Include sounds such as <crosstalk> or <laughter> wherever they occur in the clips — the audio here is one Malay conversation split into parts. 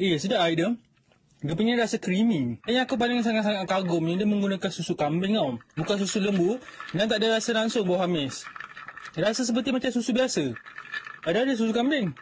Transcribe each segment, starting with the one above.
Eh, sedap air dia. Dia punya rasa creamy. Dan yang aku paling sangat-sangat kagum ni, dia menggunakan susu kambing tau. Bukan susu lembu dan tak ada rasa langsung buah hamis. Rasa seperti macam susu biasa. Ada ada susu kambing.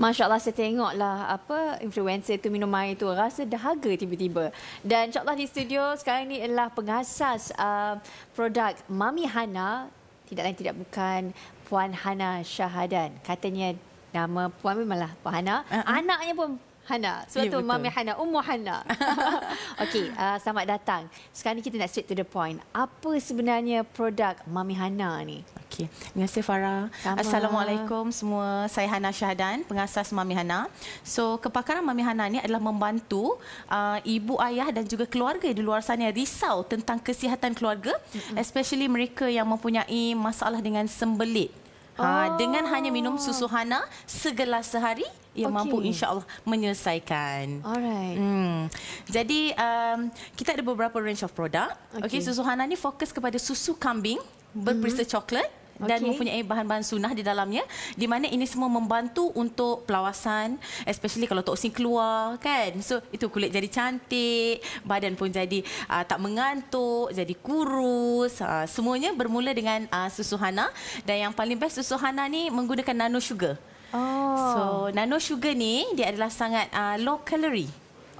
Masya Allah saya tengoklah apa influencer tu minum air tu rasa dahaga tiba-tiba. Dan insya Allah di studio sekarang ini adalah pengasas uh, produk Mami Hana tidak lain tidak bukan Puan Hana Syahadan. Katanya nama puan memanglah Puan Hana. Uh-huh. Anaknya pun Hana. Sebab yeah, tu Mami Hana, Ummu Hana. <laughs> Okey, uh, selamat datang. Sekarang kita nak straight to the point. Apa sebenarnya produk Mami Hana ni? Okey. Terima kasih Farah. Sama. Assalamualaikum semua. Saya Hana Syahdan, pengasas Mami Hana. So, kepakaran Mami Hana ni adalah membantu uh, ibu ayah dan juga keluarga di luar sana yang risau tentang kesihatan keluarga, mm-hmm. especially mereka yang mempunyai masalah dengan sembelit. Uh, oh. Ha, dengan hanya minum susu Hana segelas sehari ia okay. mampu insyaallah menyelesaikan. Alright. Hmm. Jadi um, kita ada beberapa range of product. Okey, okay, susu Hana ni fokus kepada susu kambing mm-hmm. berperisa mm-hmm. coklat dan okay. mempunyai bahan-bahan sunnah di dalamnya di mana ini semua membantu untuk pelawasan especially kalau toksin keluar kan so itu kulit jadi cantik badan pun jadi uh, tak mengantuk jadi kurus uh, semuanya bermula dengan uh, susu hana dan yang paling best susu hana ni menggunakan nano sugar oh so nano sugar ni dia adalah sangat uh, low calorie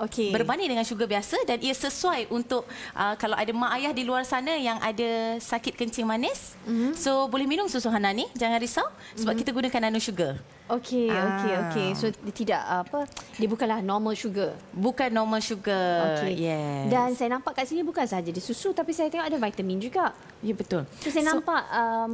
okay. berbanding dengan sugar biasa dan ia sesuai untuk uh, kalau ada mak ayah di luar sana yang ada sakit kencing manis. Mm-hmm. So boleh minum susu hana ni, jangan risau sebab mm-hmm. kita gunakan nano sugar. Okey, ah. okey, okey. So dia tidak uh, apa, dia bukanlah normal sugar. Bukan normal sugar. Okey. Yes. Dan saya nampak kat sini bukan sahaja di susu tapi saya tengok ada vitamin juga. Ya yeah, betul. So saya so, nampak um,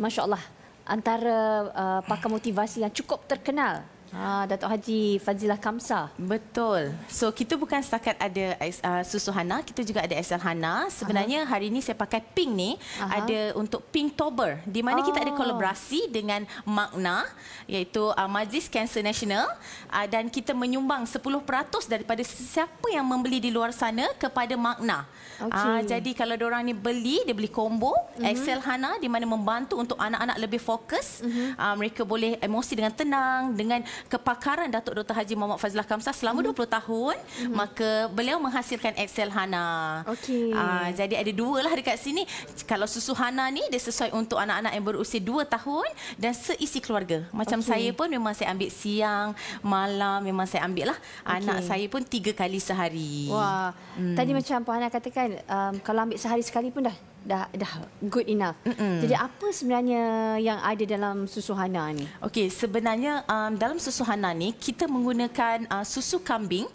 masya-Allah antara uh, pakar motivasi yang cukup terkenal Ah, Datuk Haji Fazilah Kamsa. Betul. So kita bukan setakat ada uh, susu Hana, kita juga ada Excel Hana. Sebenarnya Aha. hari ini saya pakai pink ni Aha. ada untuk Pinktober di mana oh. kita ada oh. kolaborasi dengan Makna iaitu uh, Majlis Cancer National uh, dan kita menyumbang 10% daripada sesiapa yang membeli di luar sana kepada Makna. Okay. Uh, jadi kalau dia orang ni beli, dia beli combo uh-huh. Mhm. SL Hana di mana membantu untuk anak-anak lebih fokus. Uh-huh. Uh, mereka boleh emosi dengan tenang dengan kepakaran Datuk Dr. Haji Muhammad Fazlah Kamsah selama mm. 20 tahun mm. maka beliau menghasilkan Excel Hana. Okey. Uh, jadi ada dua lah dekat sini. Kalau susu Hana ni dia sesuai untuk anak-anak yang berusia 2 tahun dan seisi keluarga. Macam okay. saya pun memang saya ambil siang, malam memang saya ambil lah. Okay. Anak saya pun 3 kali sehari. Wah. Hmm. Tadi macam Puan Hana katakan um, kalau ambil sehari sekali pun dah dah dah good enough. Mm-mm. Jadi apa sebenarnya yang ada dalam susu Hana ni? Okey, sebenarnya um, dalam susu Hana ni kita menggunakan uh, susu kambing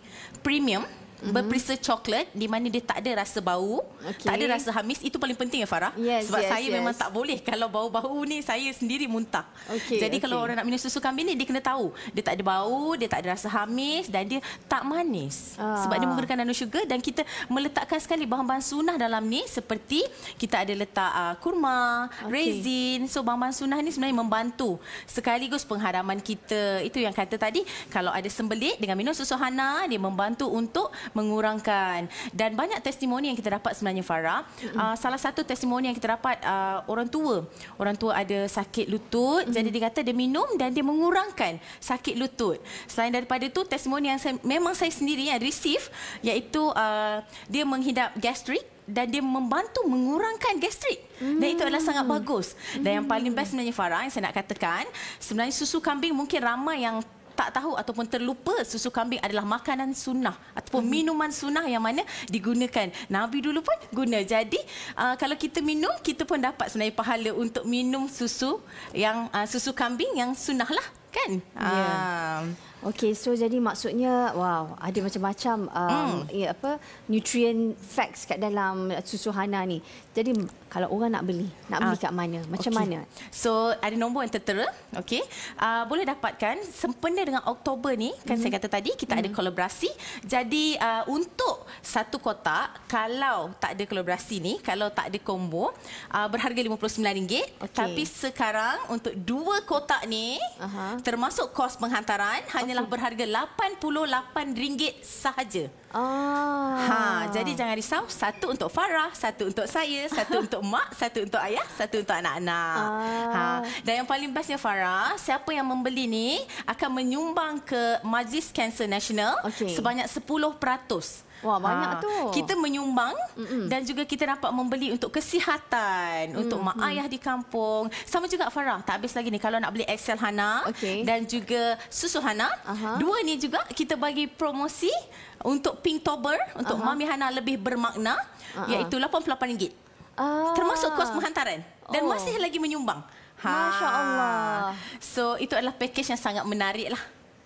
premium mm-hmm. berperisa coklat di mana dia tak ada rasa bau, okay. tak ada rasa hamis. Itu paling penting ya Farah. Yes, Sebab yes, saya yes. memang tak boleh kalau bau-bau ni saya sendiri muntah. Okay, Jadi okay. kalau orang nak minum susu kambing ni dia kena tahu dia tak ada bau, dia tak ada rasa hamis dan dia tak manis. Ah. Sebab dia menggunakan nano sugar dan kita meletakkan sekali bahan-bahan sunnah dalam ni seperti kita ada letak uh, kurma, okay. raisin. So bahan-bahan sunnah ni sebenarnya membantu sekaligus pengharaman kita. Itu yang kata tadi kalau ada sembelit dengan minum susu hana dia membantu untuk mengurangkan dan banyak testimoni yang kita dapat sebenarnya Farah. Mm-hmm. Uh, salah satu testimoni yang kita dapat uh, orang tua. Orang tua ada sakit lutut mm-hmm. jadi dia kata dia minum dan dia mengurangkan sakit lutut. Selain daripada itu testimoni yang saya, memang saya sendiri yang receive iaitu uh, dia menghidap gastrik dan dia membantu mengurangkan gastrik. Mm. Dan itu adalah sangat bagus. Dan yang mm. paling best sebenarnya Farah yang saya nak katakan, sebenarnya susu kambing mungkin ramai yang tak tahu ataupun terlupa susu kambing adalah makanan sunnah ataupun hmm. minuman sunnah yang mana digunakan. Nabi dulu pun guna. Jadi uh, kalau kita minum, kita pun dapat sebenarnya pahala untuk minum susu yang uh, susu kambing yang sunnah lah kan? Yeah. Ya. Uh, Okey, so jadi maksudnya, wow, ada macam-macam um, mm. ya, apa nutrient facts kat dalam susu Hana ni. Jadi kalau orang nak beli, nak beli uh, kat mana? Macam okay. mana? So, ada nombor yang tertera. Okey. Uh, ah, boleh dapatkan sempena dengan Oktober ni, kan mm. saya mhm. kata tadi, kita mm. ada mhm. kolaborasi. Jadi, uh, untuk satu kotak, kalau tak ada kolaborasi ni, kalau tak ada combo, uh, berharga RM59. Okay. Tapi sekarang, untuk dua kotak ni, uh-huh. termasuk kos penghantaran, okay. hanya hanyalah berharga RM88 sahaja. Ah. Ha, jadi jangan risau, satu untuk Farah, satu untuk saya, satu <laughs> untuk mak, satu untuk ayah, satu untuk anak-anak. Ha. Ah. Ha, dan yang paling bestnya Farah, siapa yang membeli ni akan menyumbang ke Majlis Kanser Nasional okay. sebanyak 10%. Wah ha. banyak ha. tu. Kita menyumbang Mm-mm. dan juga kita dapat membeli untuk kesihatan Mm-mm. untuk mak ayah di kampung. Sama juga Farah, tak habis lagi ni kalau nak beli Excel Hana okay. dan juga susu Hana. Aha. Dua ni juga kita bagi promosi untuk Pinktober untuk Aha. Mami Hana lebih bermakna Aha. iaitu RM88. Ah. Termasuk kos penghantaran dan oh. masih lagi menyumbang. Ha. Masya Allah. So itu adalah package yang sangat menarik lah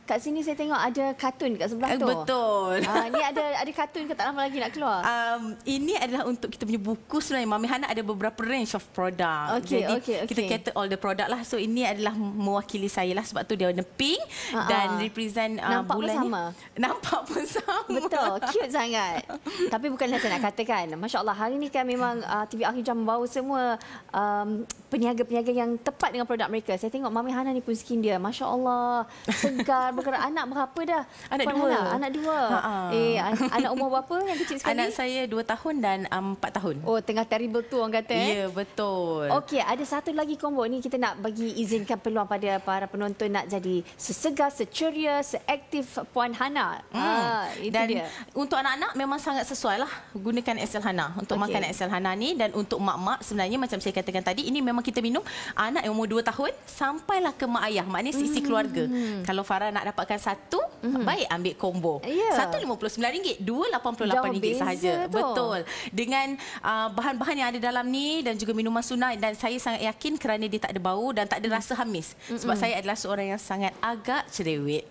kat sini saya tengok ada kartun dekat sebelah tu. Betul. Uh, ni ada ada kartun ke tak lama lagi nak keluar? Um, ini adalah untuk kita punya buku sebenarnya. Mami Hana ada beberapa range of product. Okay, Jadi okay, okay. kita cater all the product lah. So ini adalah mewakili saya lah sebab tu dia warna pink uh-huh. dan ah. represent uh, Nampak bulan ni. pun sama. <laughs> Nampak pun sama. Betul. Cute sangat. <laughs> Tapi bukanlah saya nak katakan. Masya Allah hari ni kan memang uh, TV Akhir Jam membawa semua um, peniaga-peniaga yang tepat dengan produk mereka. Saya tengok Mami Hana ni pun skin dia. Masya Allah. Segar bergerak. Anak berapa dah? Anak dua. Anak, anak dua. Ha-ha. Eh, an- anak umur berapa yang kecil sekali? Anak saya dua tahun dan um, empat tahun. Oh, tengah terrible tu orang kata. Ya, eh? Ya, betul. Okey, ada satu lagi combo. Ini kita nak bagi izinkan peluang pada para penonton nak jadi sesegar, seceria, seaktif Puan Hana. Hmm. Ha, itu dan dia. untuk anak-anak memang sangat sesuai lah gunakan SL Hana untuk okay. makan SL Hana ni dan untuk mak-mak sebenarnya macam saya katakan tadi ini memang kita minum anak yang umur dua tahun sampailah ke mak ayah maknanya sisi hmm. keluarga kalau Farah nak dapatkan satu mm-hmm. baik ambil combo. Ya. Satu lima puluh sembilan ringgit, dua lapan puluh lapan ringgit sahaja. Tu. Betul. Dengan uh, bahan-bahan yang ada dalam ni dan juga minuman sunai dan saya sangat yakin kerana dia tak ada bau dan tak ada mm. rasa hamis. Mm-mm. Sebab saya adalah seorang yang sangat agak cerewet.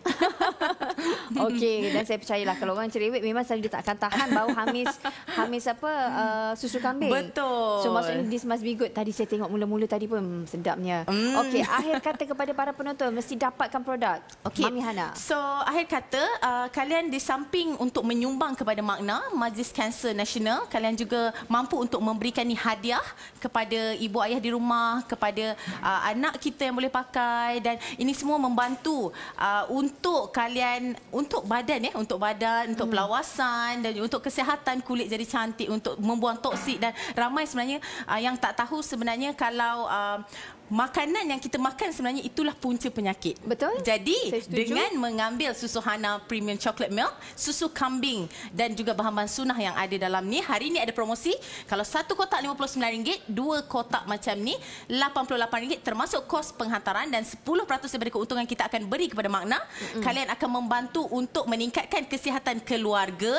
<laughs> Okey, dan saya percayalah kalau orang cerewet memang selalu dia tak akan tahan bau hamis <laughs> hamis apa uh, susu kambing. Betul. So maksudnya this must be good. Tadi saya tengok mula-mula tadi pun hmm, sedapnya. Mm. Okey, akhir kata kepada para penonton mesti dapatkan produk. Okey. Mami Hana. So, akhir kata uh, kalian di samping untuk menyumbang kepada makna Majlis Kanser Nasional kalian juga mampu untuk memberikan ni hadiah kepada ibu ayah di rumah kepada uh, anak kita yang boleh pakai dan ini semua membantu uh, untuk kalian untuk badan ya untuk badan untuk hmm. pelawasan dan untuk kesihatan kulit jadi cantik untuk membuang toksik dan ramai sebenarnya uh, yang tak tahu sebenarnya kalau uh, makanan yang kita makan sebenarnya itulah punca penyakit. Betul. Jadi dengan mengambil susu Hana Premium Chocolate Milk, susu kambing dan juga bahan-bahan sunnah yang ada dalam ni. Hari ini ada promosi. Kalau satu kotak RM59, dua kotak macam ni RM88 termasuk kos penghantaran dan 10% daripada keuntungan kita akan beri kepada makna. Mm-hmm. Kalian akan membantu untuk meningkatkan kesihatan keluarga,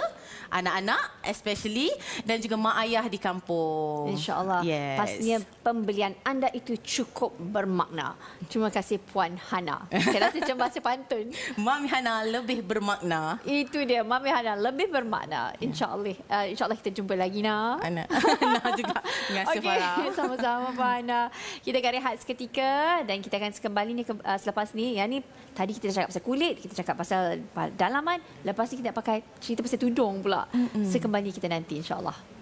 anak-anak especially dan juga mak ayah di kampung. InsyaAllah. Yes. Pastinya pembelian anda itu cukup bermakna. Terima kasih Puan Hana. Saya rasa macam bahasa pantun. <laughs> Mami Hana, lebih bermakna. Itu dia, Mami Hana lebih bermakna. InsyaAllah uh, insya kita jumpa lagi, Na. Ana, <laughs> Ana juga. Terima kasih, okay. Farah. <laughs> Sama-sama, Pak Ana. Kita akan rehat seketika dan kita akan kembali ni ke, uh, selepas ni. Yang ni tadi kita cakap pasal kulit, kita cakap pasal dalaman. Lepas ni kita nak pakai cerita pasal tudung pula. Mm-hmm. Sekembali kita nanti, insyaAllah. Allah.